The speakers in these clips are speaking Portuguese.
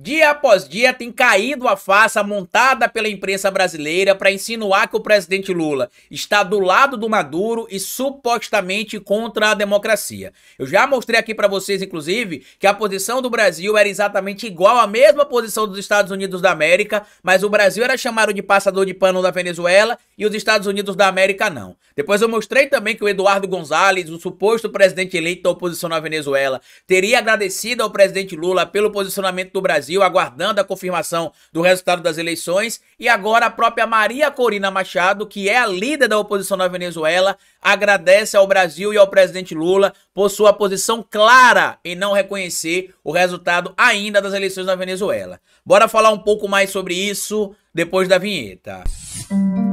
Dia após dia tem caído a farsa montada pela imprensa brasileira para insinuar que o presidente Lula está do lado do Maduro e supostamente contra a democracia. Eu já mostrei aqui para vocês, inclusive, que a posição do Brasil era exatamente igual à mesma posição dos Estados Unidos da América, mas o Brasil era chamado de passador de pano da Venezuela e os Estados Unidos da América não. Depois eu mostrei também que o Eduardo Gonzalez, o suposto presidente eleito da oposição na Venezuela, teria agradecido ao presidente Lula pelo posicionamento do Brasil Brasil, aguardando a confirmação do resultado das eleições. E agora a própria Maria Corina Machado, que é a líder da oposição na Venezuela, agradece ao Brasil e ao presidente Lula por sua posição clara em não reconhecer o resultado ainda das eleições na Venezuela. Bora falar um pouco mais sobre isso depois da vinheta. Música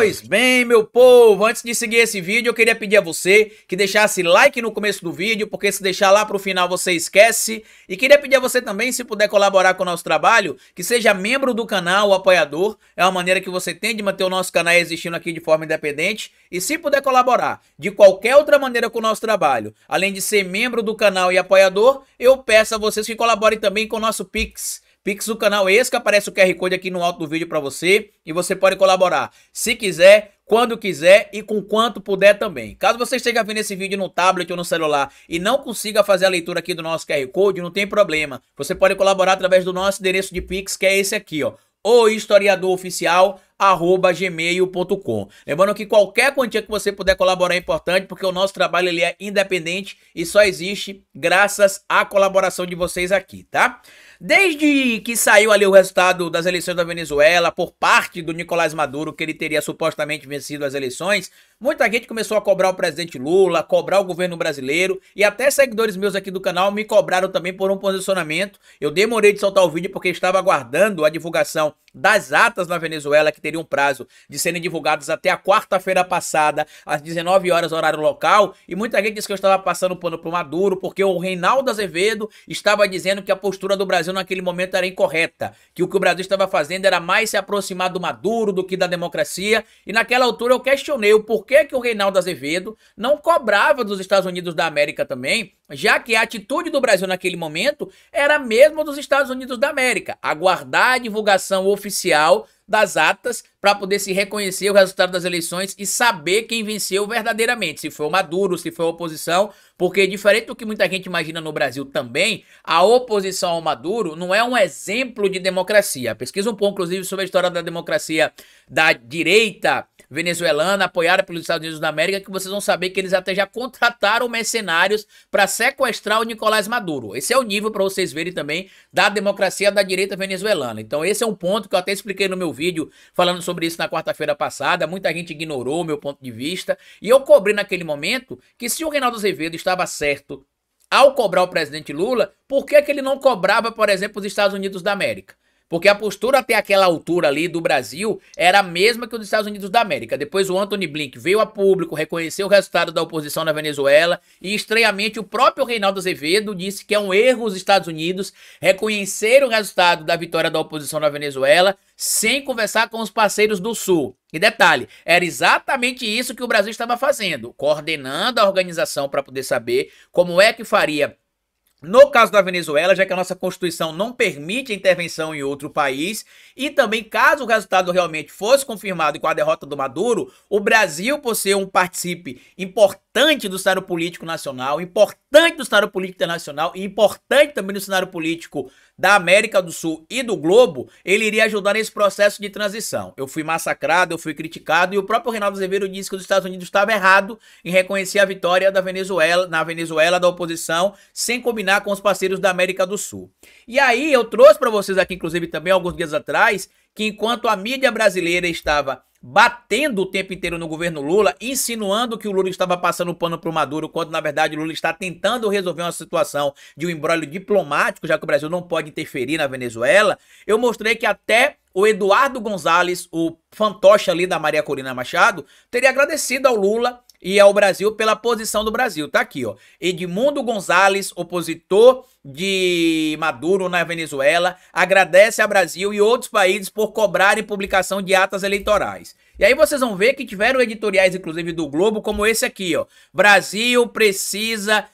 Pois bem, meu povo, antes de seguir esse vídeo, eu queria pedir a você que deixasse like no começo do vídeo, porque se deixar lá para o final você esquece. E queria pedir a você também, se puder colaborar com o nosso trabalho, que seja membro do canal, apoiador. É uma maneira que você tem de manter o nosso canal existindo aqui de forma independente. E se puder colaborar de qualquer outra maneira com o nosso trabalho, além de ser membro do canal e apoiador, eu peço a vocês que colaborem também com o nosso Pix Pix do canal é esse que aparece o QR Code aqui no alto do vídeo para você e você pode colaborar se quiser, quando quiser e com quanto puder também. Caso você esteja vendo esse vídeo no tablet ou no celular e não consiga fazer a leitura aqui do nosso QR Code, não tem problema. Você pode colaborar através do nosso endereço de Pix, que é esse aqui, ó ou historiadoroficial arroba gmail.com. Lembrando que qualquer quantia que você puder colaborar é importante, porque o nosso trabalho ele é independente e só existe graças à colaboração de vocês aqui, tá? Desde que saiu ali o resultado das eleições da Venezuela por parte do Nicolás Maduro, que ele teria supostamente vencido as eleições, Muita gente começou a cobrar o presidente Lula, cobrar o governo brasileiro e até seguidores meus aqui do canal me cobraram também por um posicionamento. Eu demorei de soltar o vídeo porque estava aguardando a divulgação das atas na Venezuela que teriam prazo de serem divulgadas até a quarta-feira passada, às 19 horas horário local, e muita gente disse que eu estava passando pano o Maduro porque o Reinaldo Azevedo estava dizendo que a postura do Brasil naquele momento era incorreta, que o que o Brasil estava fazendo era mais se aproximar do Maduro do que da democracia, e naquela altura eu questionei o porquê que, que o Reinaldo Azevedo não cobrava dos Estados Unidos da América também, já que a atitude do Brasil naquele momento era a mesma dos Estados Unidos da América, aguardar a divulgação oficial das atas para poder se reconhecer o resultado das eleições e saber quem venceu verdadeiramente, se foi o Maduro, se foi a oposição, porque diferente do que muita gente imagina no Brasil também, a oposição ao Maduro não é um exemplo de democracia. Pesquisa um pouco, inclusive, sobre a história da democracia da direita venezuelana apoiada pelos Estados Unidos da América, que vocês vão saber que eles até já contrataram mercenários para sequestrar o Nicolás Maduro. Esse é o nível para vocês verem também da democracia da direita venezuelana. Então esse é um ponto que eu até expliquei no meu vídeo falando sobre isso na quarta-feira passada. Muita gente ignorou o meu ponto de vista e eu cobri naquele momento que se o Reinaldo Azevedo estava certo ao cobrar o presidente Lula, por que, que ele não cobrava, por exemplo, os Estados Unidos da América? Porque a postura até aquela altura ali do Brasil era a mesma que os Estados Unidos da América. Depois o Anthony Blink veio a público, reconheceu o resultado da oposição na Venezuela e estranhamente o próprio Reinaldo Azevedo disse que é um erro os Estados Unidos reconhecer o resultado da vitória da oposição na Venezuela sem conversar com os parceiros do Sul. E detalhe, era exatamente isso que o Brasil estava fazendo, coordenando a organização para poder saber como é que faria no caso da Venezuela, já que a nossa Constituição não permite intervenção em outro país, e também caso o resultado realmente fosse confirmado com a derrota do Maduro, o Brasil, por ser um participe importante do cenário político nacional, importante do cenário político internacional e importante também do cenário político da América do Sul e do Globo, ele iria ajudar nesse processo de transição. Eu fui massacrado, eu fui criticado e o próprio Reinaldo Azevedo disse que os Estados Unidos estavam errado em reconhecer a vitória da Venezuela, na Venezuela da oposição, sem combinar com os parceiros da América do Sul. E aí eu trouxe para vocês aqui inclusive também alguns dias atrás que enquanto a mídia brasileira estava batendo o tempo inteiro no governo Lula, insinuando que o Lula estava passando pano para o Maduro, quando na verdade o Lula está tentando resolver uma situação de um embrólio diplomático, já que o Brasil não pode interferir na Venezuela, eu mostrei que até o Eduardo Gonzalez, o fantoche ali da Maria Corina Machado, teria agradecido ao Lula e ao Brasil pela posição do Brasil. Tá aqui, ó. Edmundo Gonzalez, opositor de Maduro na Venezuela, agradece a Brasil e outros países por cobrarem publicação de atas eleitorais. E aí vocês vão ver que tiveram editoriais, inclusive do Globo, como esse aqui, ó. Brasil precisa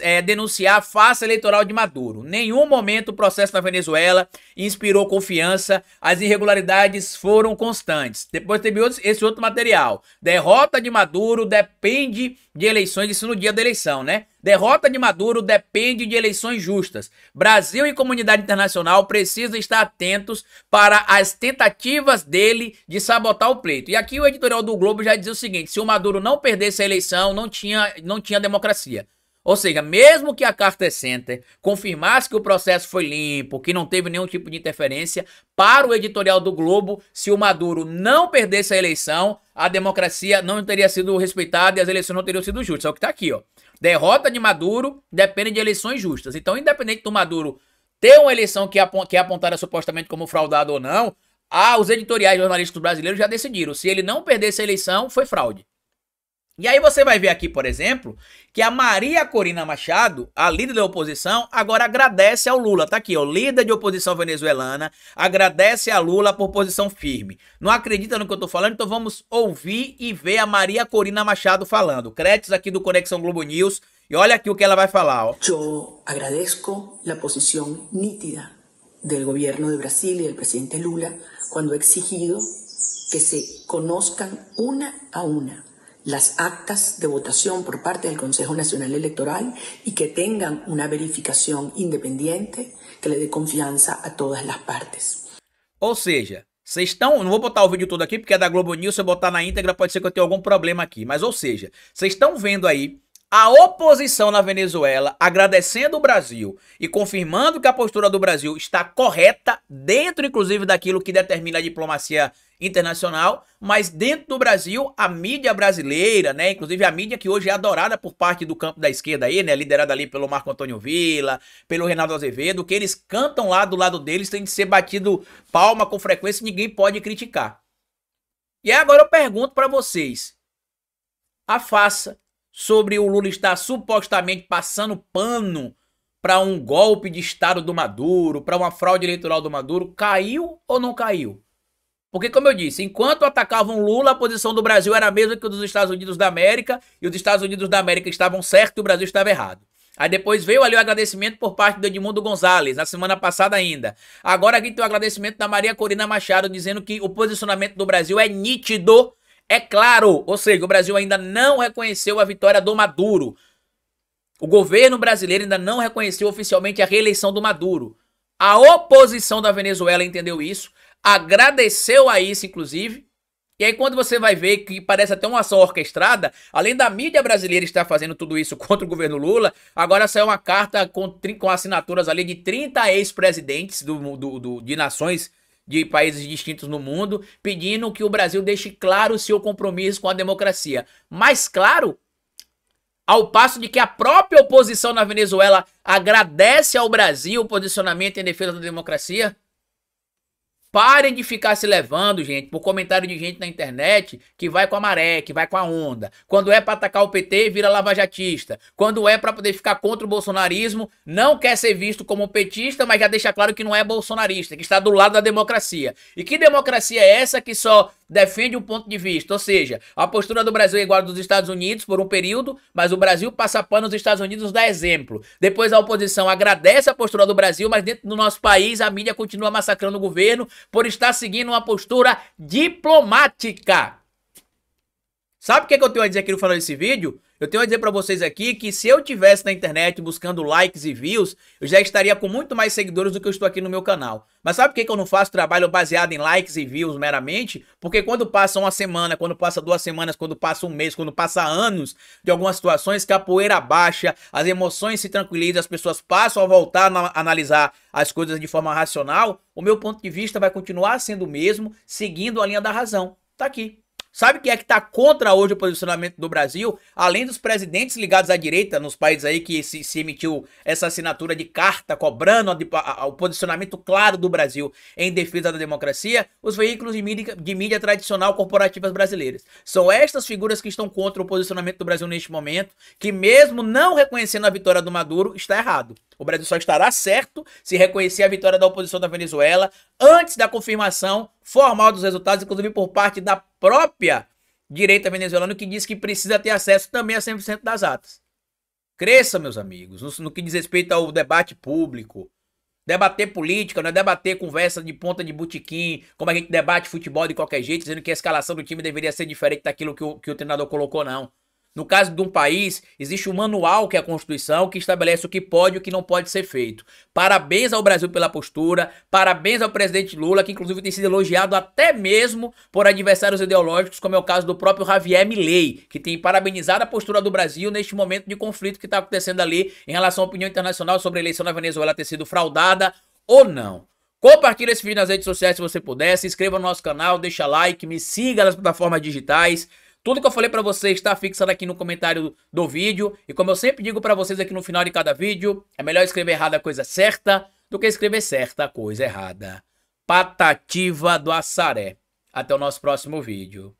é, denunciar a face eleitoral de Maduro. Nenhum momento o processo na Venezuela inspirou confiança, as irregularidades foram constantes. Depois teve outros, esse outro material. Derrota de Maduro depende de eleições, isso no dia da eleição, né? Derrota de Maduro depende de eleições justas. Brasil e comunidade internacional precisam estar atentos para as tentativas dele de sabotar o pleito. E aqui o editorial do Globo já diz o seguinte: se o Maduro não perdesse a eleição, não tinha, não tinha democracia. Ou seja, mesmo que a Carta é Center confirmasse que o processo foi limpo, que não teve nenhum tipo de interferência, para o editorial do Globo, se o Maduro não perdesse a eleição, a democracia não teria sido respeitada e as eleições não teriam sido justas. É o que está aqui, ó. Derrota de Maduro depende de eleições justas. Então, independente do Maduro ter uma eleição que é apontada supostamente como fraudada ou não, ah, os editoriais jornalísticos brasileiros já decidiram. Se ele não perdesse a eleição, foi fraude. E aí você vai ver aqui, por exemplo, que a Maria Corina Machado, a líder da oposição, agora agradece ao Lula. Tá aqui, ó, líder de oposição venezuelana, agradece a Lula por posição firme. Não acredita no que eu tô falando? Então vamos ouvir e ver a Maria Corina Machado falando. Créditos aqui do Conexão Globo News. E olha aqui o que ela vai falar, ó. Eu agradeço a posição nítida do governo de Brasil e do presidente Lula quando exigido que se conozcan uma a uma las actas de votación por parte del Consejo Nacional Electoral y que tengan una verificación independiente que le dé confianza a todas las partes. Ou seja, vocês estão. Não vou botar o vídeo todo aqui, porque é da Globo News. Se eu botar na íntegra, pode ser que eu tenha algum problema aqui. Mas, ou seja, vocês estão vendo aí a oposição na Venezuela agradecendo o Brasil e confirmando que a postura do Brasil está correta, dentro inclusive daquilo que determina a diplomacia internacional, mas dentro do Brasil, a mídia brasileira, né, inclusive a mídia que hoje é adorada por parte do campo da esquerda aí, né, liderada ali pelo Marco Antônio Vila, pelo Renato Azevedo, que eles cantam lá do lado deles, tem de ser batido palma com frequência, ninguém pode criticar. E agora eu pergunto para vocês, a faça sobre o Lula estar supostamente passando pano para um golpe de Estado do Maduro, para uma fraude eleitoral do Maduro, caiu ou não caiu? Porque, como eu disse, enquanto atacavam Lula, a posição do Brasil era a mesma que a dos Estados Unidos da América, e os Estados Unidos da América estavam certos e o Brasil estava errado. Aí depois veio ali o agradecimento por parte do Edmundo Gonzalez, na semana passada ainda. Agora aqui tem o agradecimento da Maria Corina Machado, dizendo que o posicionamento do Brasil é nítido é claro, ou seja, o Brasil ainda não reconheceu a vitória do Maduro. O governo brasileiro ainda não reconheceu oficialmente a reeleição do Maduro. A oposição da Venezuela entendeu isso, agradeceu a isso, inclusive. E aí, quando você vai ver que parece até uma ação orquestrada, além da mídia brasileira estar fazendo tudo isso contra o governo Lula, agora saiu uma carta com, com assinaturas ali de 30 ex-presidentes do, do, do, de nações de países distintos no mundo, pedindo que o Brasil deixe claro seu compromisso com a democracia. Mais claro, ao passo de que a própria oposição na Venezuela agradece ao Brasil o posicionamento em defesa da democracia, Parem de ficar se levando, gente, por comentário de gente na internet que vai com a maré, que vai com a onda. Quando é para atacar o PT, vira lavajatista. Quando é para poder ficar contra o bolsonarismo, não quer ser visto como petista, mas já deixa claro que não é bolsonarista, que está do lado da democracia. E que democracia é essa que só defende um ponto de vista, ou seja, a postura do Brasil é igual à dos Estados Unidos por um período, mas o Brasil passa pano, os Estados Unidos dá exemplo. Depois a oposição agradece a postura do Brasil, mas dentro do nosso país a mídia continua massacrando o governo por estar seguindo uma postura diplomática. Sabe o que, é que eu tenho a dizer aqui no final desse vídeo? Eu tenho a dizer para vocês aqui que se eu tivesse na internet buscando likes e views, eu já estaria com muito mais seguidores do que eu estou aqui no meu canal. Mas sabe por que, que eu não faço trabalho baseado em likes e views meramente? Porque quando passa uma semana, quando passa duas semanas, quando passa um mês, quando passa anos de algumas situações, que a poeira baixa, as emoções se tranquilizam, as pessoas passam a voltar a analisar as coisas de forma racional, o meu ponto de vista vai continuar sendo o mesmo, seguindo a linha da razão. Tá aqui. Sabe quem é que está contra hoje o posicionamento do Brasil? Além dos presidentes ligados à direita, nos países aí que se, se emitiu essa assinatura de carta cobrando a, a, a, o posicionamento claro do Brasil em defesa da democracia, os veículos de mídia, de mídia tradicional corporativas brasileiras. São estas figuras que estão contra o posicionamento do Brasil neste momento, que mesmo não reconhecendo a vitória do Maduro, está errado. O Brasil só estará certo se reconhecer a vitória da oposição da Venezuela antes da confirmação formal dos resultados, inclusive por parte da própria direita venezuelana, que diz que precisa ter acesso também a 100% das atas. Cresça, meus amigos, no, no que diz respeito ao debate público. Debater política, não é debater conversa de ponta de botequim, como a gente debate futebol de qualquer jeito, dizendo que a escalação do time deveria ser diferente daquilo que o, que o treinador colocou, não. No caso de um país, existe um manual que é a Constituição que estabelece o que pode e o que não pode ser feito. Parabéns ao Brasil pela postura, parabéns ao presidente Lula, que inclusive tem sido elogiado até mesmo por adversários ideológicos, como é o caso do próprio Javier Milley, que tem parabenizado a postura do Brasil neste momento de conflito que está acontecendo ali em relação à opinião internacional sobre a eleição na Venezuela ter sido fraudada ou não. Compartilhe esse vídeo nas redes sociais se você puder, se inscreva no nosso canal, deixa like, me siga nas plataformas digitais. Tudo que eu falei para vocês está fixado aqui no comentário do vídeo. E como eu sempre digo para vocês aqui no final de cada vídeo, é melhor escrever errada a coisa certa do que escrever certa a coisa errada. Patativa do Assaré. Até o nosso próximo vídeo.